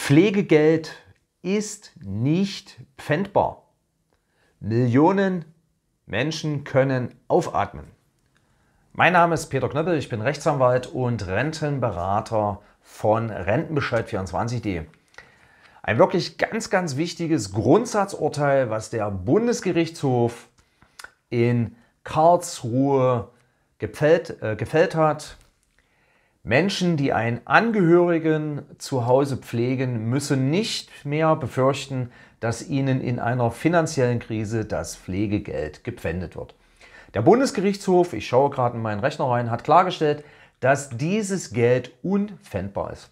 Pflegegeld ist nicht pfändbar. Millionen Menschen können aufatmen. Mein Name ist Peter Knöppel, ich bin Rechtsanwalt und Rentenberater von Rentenbescheid24.de. Ein wirklich ganz, ganz wichtiges Grundsatzurteil, was der Bundesgerichtshof in Karlsruhe gefällt, äh, gefällt hat, Menschen, die einen Angehörigen zu Hause pflegen, müssen nicht mehr befürchten, dass ihnen in einer finanziellen Krise das Pflegegeld gepfändet wird. Der Bundesgerichtshof, ich schaue gerade in meinen Rechner rein, hat klargestellt, dass dieses Geld unpfändbar ist.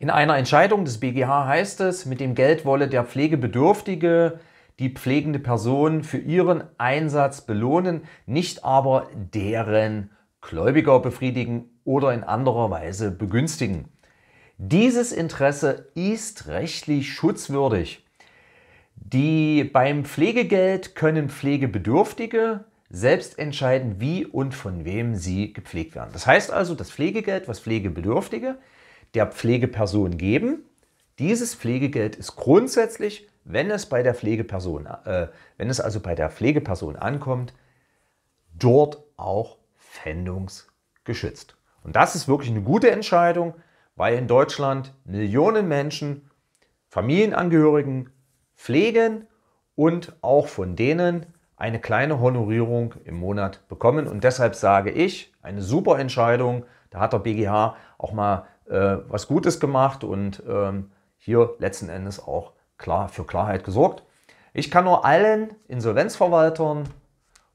In einer Entscheidung des BGH heißt es, mit dem Geld wolle der Pflegebedürftige die pflegende Person für ihren Einsatz belohnen, nicht aber deren Gläubiger befriedigen oder in anderer Weise begünstigen. Dieses Interesse ist rechtlich schutzwürdig. Die beim Pflegegeld können Pflegebedürftige selbst entscheiden, wie und von wem sie gepflegt werden. Das heißt also, das Pflegegeld, was Pflegebedürftige der Pflegeperson geben, dieses Pflegegeld ist grundsätzlich, wenn es bei der Pflegeperson, äh, wenn es also bei der Pflegeperson ankommt, dort auch pfändungsgeschützt. Und das ist wirklich eine gute Entscheidung, weil in Deutschland Millionen Menschen Familienangehörigen pflegen und auch von denen eine kleine Honorierung im Monat bekommen. Und deshalb sage ich, eine super Entscheidung. Da hat der BGH auch mal äh, was Gutes gemacht und ähm, hier letzten Endes auch klar für Klarheit gesorgt. Ich kann nur allen Insolvenzverwaltern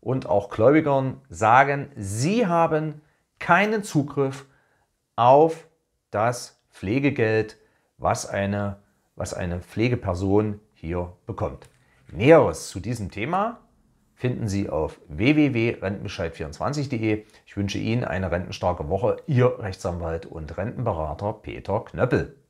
und auch Gläubigern sagen, sie haben keinen Zugriff auf das Pflegegeld, was eine, was eine Pflegeperson hier bekommt. Näheres zu diesem Thema finden Sie auf www.rentenbescheid24.de. Ich wünsche Ihnen eine rentenstarke Woche. Ihr Rechtsanwalt und Rentenberater Peter Knöppel.